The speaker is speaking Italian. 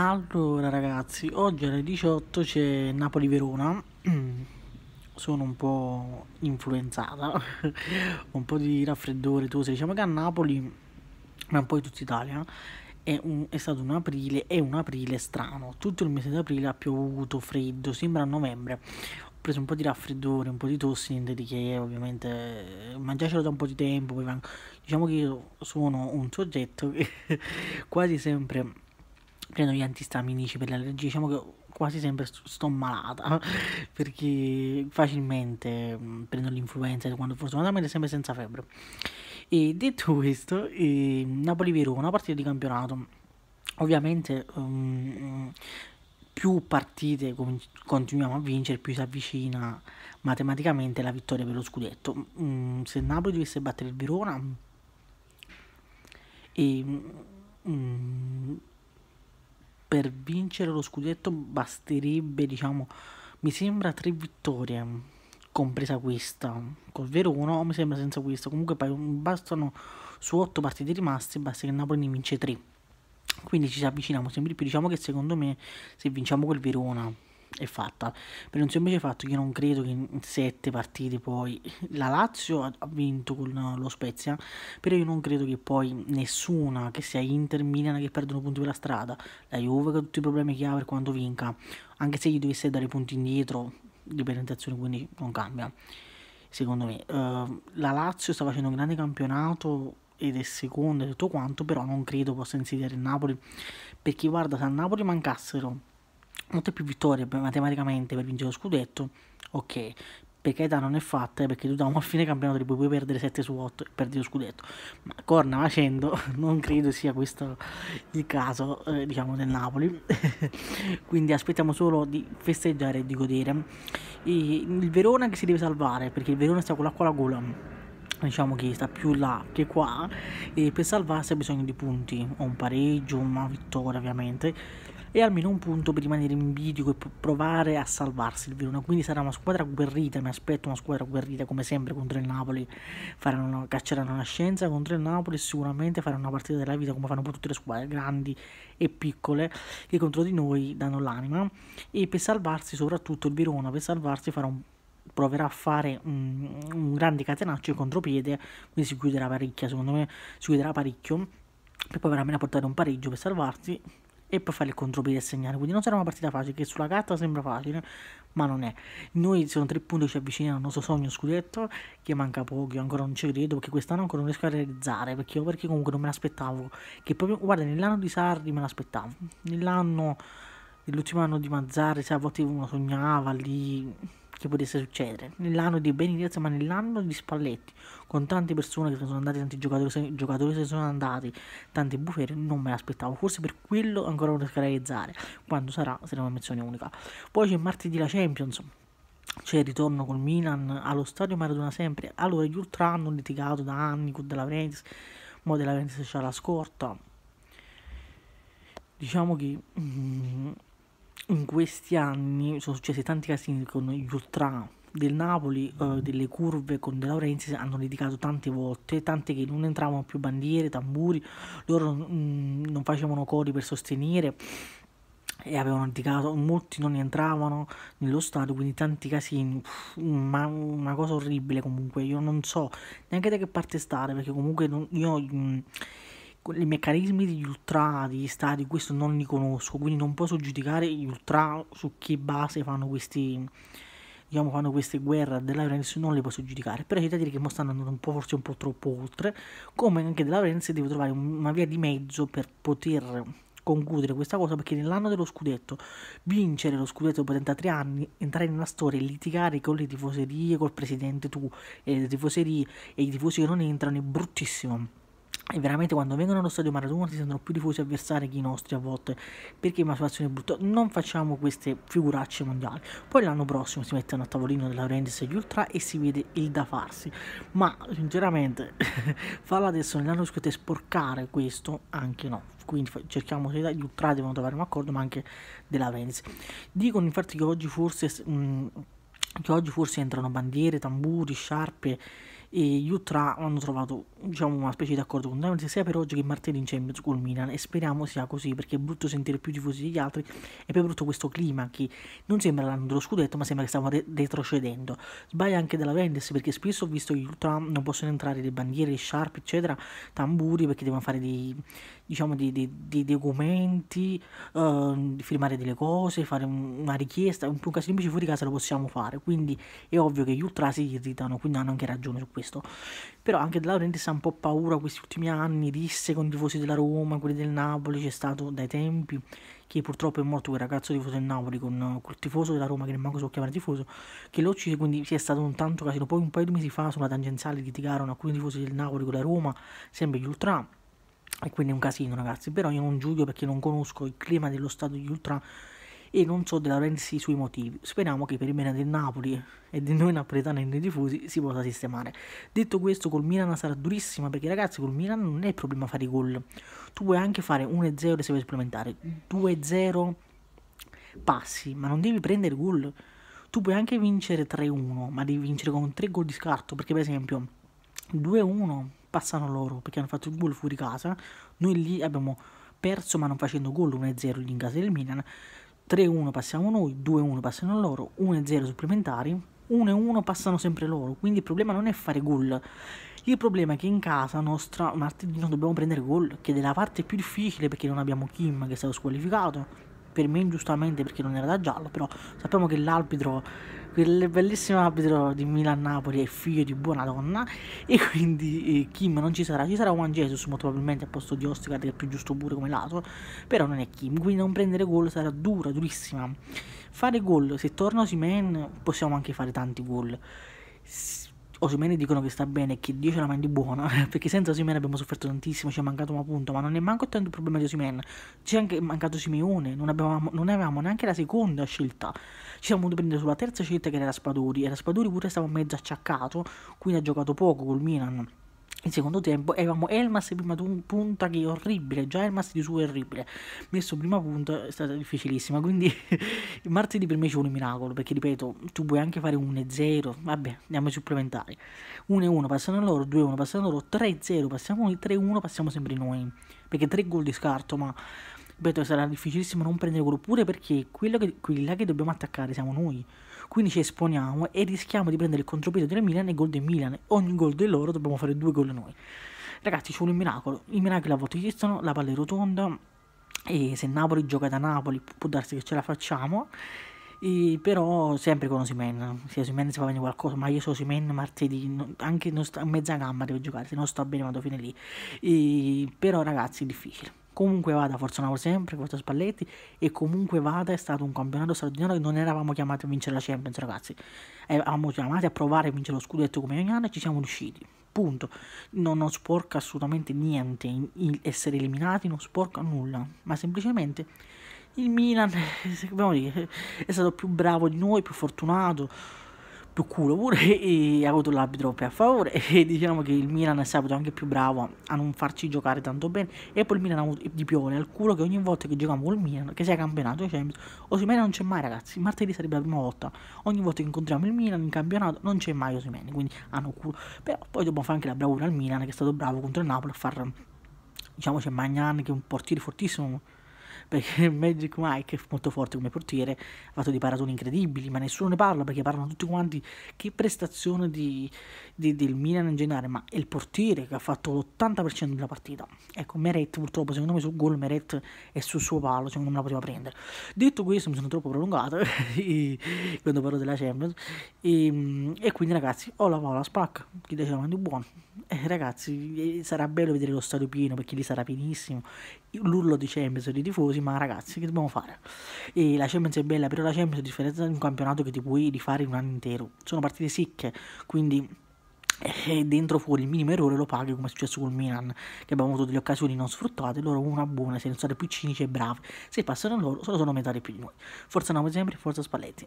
Allora ragazzi, oggi alle 18 c'è Napoli-Verona, sono un po' influenzata, un po' di raffreddore, tose, diciamo che a Napoli, ma un po' in tutta Italia, è, un, è, stato un aprile, è un aprile strano, tutto il mese di aprile ha piovuto, freddo, sembra novembre, ho preso un po' di raffreddore, un po' di tosse, niente di che ovviamente, mangiacelo da un po' di tempo, diciamo che io sono un soggetto che quasi sempre prendo gli antistaminici per le allergie, diciamo che quasi sempre sto malata perché facilmente prendo l'influenza quando fortunatamente sempre senza febbre. E detto questo, eh, Napoli-Verona, partita di campionato, ovviamente um, più partite continuiamo a vincere, più si avvicina matematicamente la vittoria per lo scudetto. Mm, se Napoli dovesse battere il Verona... E, ehm, mm, per vincere lo scudetto basterebbe, diciamo, mi sembra tre vittorie, compresa questa, col vero o mi sembra senza questa, comunque bastano su otto partite rimaste, basta che Napoli ne vince tre. Quindi ci avviciniamo sempre di più, diciamo che secondo me se vinciamo col Verona è fatta per un semplice fatto che non credo che in sette partite poi la Lazio ha vinto con lo Spezia però io non credo che poi nessuna che sia Inter, Milan che perdono punti per la strada la Juve che ha tutti i problemi che ha per quanto vinca anche se gli dovesse dare punti indietro di presentazione quindi non cambia secondo me uh, la Lazio sta facendo un grande campionato ed è seconda e tutto quanto però non credo possa insediare il Napoli perché guarda se a Napoli mancassero molte più vittorie matematicamente per vincere lo scudetto, ok, perché da non è fatta, perché tu da un fine campionato puoi perdere 7 su 8 e perdi lo scudetto, ma corna facendo non credo sia questo il caso eh, diciamo del Napoli, quindi aspettiamo solo di festeggiare e di godere. E il Verona che si deve salvare, perché il Verona sta con l'acqua alla gola diciamo che sta più là che qua e per salvarsi ha bisogno di punti o un pareggio una vittoria ovviamente e almeno un punto per rimanere in video e provare a salvarsi il Verona. Quindi sarà una squadra guerrita, mi aspetto una squadra guerrita come sempre contro il Napoli, faranno, cacceranno la scienza contro il Napoli sicuramente faranno una partita della vita come fanno poi tutte le squadre grandi e piccole che contro di noi danno l'anima e per salvarsi soprattutto il Verona, per salvarsi farà un proverà a fare un, un grande catenaccio in contropiede, quindi si chiuderà parecchia, secondo me si chiuderà parecchio, per poi veramente portare un pareggio per salvarsi, e poi fare il contropiede e segnare. Quindi non sarà una partita facile, che sulla carta sembra facile, ma non è. Noi sono tre punti che ci avvicinano al nostro sogno scudetto, che manca poco, io ancora non ci credo, perché quest'anno ancora non riesco a realizzare, perché, perché comunque non me l'aspettavo. Che proprio, guarda, nell'anno di Sarri me l'aspettavo, nell'anno, nell'ultimo anno di Mazzari, se a volte uno sognava lì che potesse succedere nell'anno di Benitez ma nell'anno di Spalletti con tante persone che sono andate tanti giocatori, se, giocatori che sono andati tanti buferi non me l'aspettavo forse per quello ancora non riesco a realizzare quando sarà sarà una menzione unica poi c'è martedì la Champions c'è il ritorno col Milan allo stadio Maradona sempre allora gli ultra hanno litigato da anni con della Ventis ma della Ventis c'ha la scorta diciamo che mm, in questi anni sono successi tanti casini con gli ultra del Napoli, eh, delle curve con De Laurentiis hanno litigato tante volte, tante che non entravano più bandiere, tamburi, loro mh, mm, non facevano cori per sostenere e avevano litigato, molti non entravano nello stadio, quindi tanti casini, Uff, ma una cosa orribile comunque, io non so neanche da che parte stare perché comunque non, io... Mh, mm, i meccanismi degli ultra degli stati, questo non li conosco, quindi non posso giudicare gli ultra su che base fanno questi diciamo fanno queste guerre della Violenza non le posso giudicare, però c'è da dire che mo stanno andando un po', forse un po' troppo oltre, come anche della Violenza devo trovare una via di mezzo per poter concludere questa cosa perché nell'anno dello scudetto vincere lo scudetto dopo 33 anni entrare in una storia e litigare con le tifoserie col presidente tu e le tifoserie e i tifosi che non entrano è bruttissimo e veramente quando vengono allo stadio Maradona si sentono più tifosi avversari che i nostri a volte perché è una situazione brutta. Non facciamo queste figuracce mondiali. Poi l'anno prossimo si mettono a tavolino della Rendes e gli Ultra e si vede il da farsi. Ma sinceramente farla adesso nell'anno scorso e sporcare questo anche no. Quindi cerchiamo se gli Ultra devono trovare un accordo ma anche della Rendes. Dicono infatti che oggi forse, mh, mm, che oggi forse entrano bandiere, tamburi, sciarpe e gli Ultra hanno trovato diciamo, una specie di accordo con Diamond sia per oggi che martedì in Champions col Milan e speriamo sia così perché è brutto sentire più tifosi degli altri e poi è brutto questo clima che non sembra l'anno dello scudetto ma sembra che stiamo re- retrocedendo sbaglia anche della Vendes perché spesso ho visto che gli Ultra non possono entrare le bandiere, le sharp eccetera tamburi perché devono fare dei, diciamo, dei, dei, dei documenti eh, firmare delle cose fare una richiesta un po' casino invece fuori casa lo possiamo fare quindi è ovvio che gli Ultra si irritano quindi hanno anche ragione su questo questo. Però anche De Laurentiis ha un po' paura questi ultimi anni, disse con i tifosi della Roma, quelli del Napoli, c'è stato dai tempi che purtroppo è morto quel ragazzo tifoso del Napoli con quel tifoso della Roma che nemmeno so chiamare tifoso, che lo uccise, quindi si è stato un tanto casino. Poi un paio di mesi fa sulla tangenziale litigarono alcuni tifosi del Napoli con la Roma, sempre gli ultra e quindi è un casino ragazzi però io non giudico perché non conosco il clima dello stato di ultra e non so della Renzi sui motivi. Speriamo che per il bene del Napoli e di noi napoletani e dei tifosi si possa sistemare. Detto questo, col Milan sarà durissima perché ragazzi, col Milan non è il problema fare i gol. Tu puoi anche fare 1-0 se vuoi supplementari, 2-0 passi, ma non devi prendere gol. Tu puoi anche vincere 3-1, ma devi vincere con 3 gol di scarto, perché per esempio 2-1 passano loro perché hanno fatto il gol fuori casa. Noi lì abbiamo perso ma non facendo gol 1-0 in casa del Milan 3-1 passiamo noi, 2-1 passano loro, 1-0 supplementari, 1-1 passano sempre loro, quindi il problema non è fare gol, il problema è che in casa nostra martedì non dobbiamo prendere gol, che è della parte più difficile perché non abbiamo Kim che è stato squalificato, per me ingiustamente perché non era da giallo, però sappiamo che l'arbitro quel bellissimo arbitro di Milan-Napoli è figlio di buona donna e quindi eh, Kim non ci sarà, ci sarà Juan Jesus molto probabilmente al posto di Ostergaard che è più giusto pure come lato, però non è Kim, quindi non prendere gol sarà dura, durissima. Fare gol, se torna Simen possiamo anche fare tanti gol Osimene dicono che sta bene, e che Dio ce la mandi buona, perché senza Osimene abbiamo sofferto tantissimo, ci è mancato un punto, ma non è manco tanto il problema di Osimene, ci è anche mancato Simeone, non, abbiamo, non avevamo neanche la seconda scelta, ci siamo dovuti prendere sulla terza scelta che era Spaduri, e Spaduri pure stava mezzo acciaccato, quindi ha giocato poco col Milan il secondo tempo eravamo Elmas prima punta che è orribile, già Elmas di suo è orribile. Messo prima punta è stata difficilissima, quindi martedì per me ci vuole un miracolo, perché ripeto, tu puoi anche fare 1-0, vabbè, andiamo ai supplementari. 1-1 passano loro, 2-1 passano loro, 3-0 passiamo noi, 3-1 passiamo sempre noi, perché 3 gol di scarto, ma ripeto, sarà difficilissimo non prendere quello pure perché quello che, quella che dobbiamo attaccare siamo noi. Quindi ci esponiamo e rischiamo di prendere il contropeso del Milan e gol del Milan. Ogni gol del loro dobbiamo fare due gol noi. Ragazzi, ci vuole un miracolo. I miracoli a volte esistono, la palla è rotonda. E se Napoli gioca da Napoli può darsi che ce la facciamo. E però sempre con Osimen se Osimen si fa bene qualcosa ma io so Osimen martedì anche a mezza gamba devo giocare se no sto bene vado fine lì e però ragazzi è difficile Comunque vada, Forzanavo sempre, questo Spalletti e comunque vada è stato un campionato straordinario, non eravamo chiamati a vincere la Champions ragazzi, eh, eravamo chiamati a provare a vincere lo scudetto come ogni anno e ci siamo riusciti. Punto. Non, non sporca assolutamente niente in, in essere eliminati, non sporca nulla, ma semplicemente il Milan dire, è stato più bravo di noi, più fortunato più culo pure e ha avuto l'arbitro per favore e diciamo che il Milan è stato anche più bravo a non farci giocare tanto bene e poi il Milan ha avuto di pione al culo che ogni volta che giochiamo col Milan che sia campionato o Champions Osimene non c'è mai ragazzi martedì sarebbe la prima volta ogni volta che incontriamo il Milan in campionato non c'è mai Osimene quindi hanno culo però poi dobbiamo fare anche la bravura al Milan che è stato bravo contro il Napoli a far diciamo c'è Magnan che è un portiere fortissimo perché Magic Mike, è molto forte come portiere, ha fatto dei paratoni incredibili, ma nessuno ne parla perché parlano tutti quanti che prestazione di, di, del Milan in generale, ma è il portiere che ha fatto l'80% della partita. Ecco, Meret purtroppo, secondo me sul gol Meret è sul suo palo, secondo me non la poteva prendere. Detto questo, mi sono troppo prolungato quando parlo della Champions e, ehm, e quindi ragazzi, ho la parola spacca, chi diceva di buono. Eh, ragazzi, eh, sarà bello vedere lo stadio pieno perché lì sarà pienissimo. L'urlo di Champions dei tifosi così, ma ragazzi, che dobbiamo fare? E la Champions è bella, però la Champions è differenza di un campionato che ti puoi rifare in un anno intero. Sono partite sicche, quindi e eh, dentro fuori il minimo errore lo paghi come è successo col Milan che abbiamo avuto delle occasioni non sfruttate loro una buona se non sono più cinici e bravi se passano loro solo sono metà di più di noi forza Napoli sempre forza Spalletti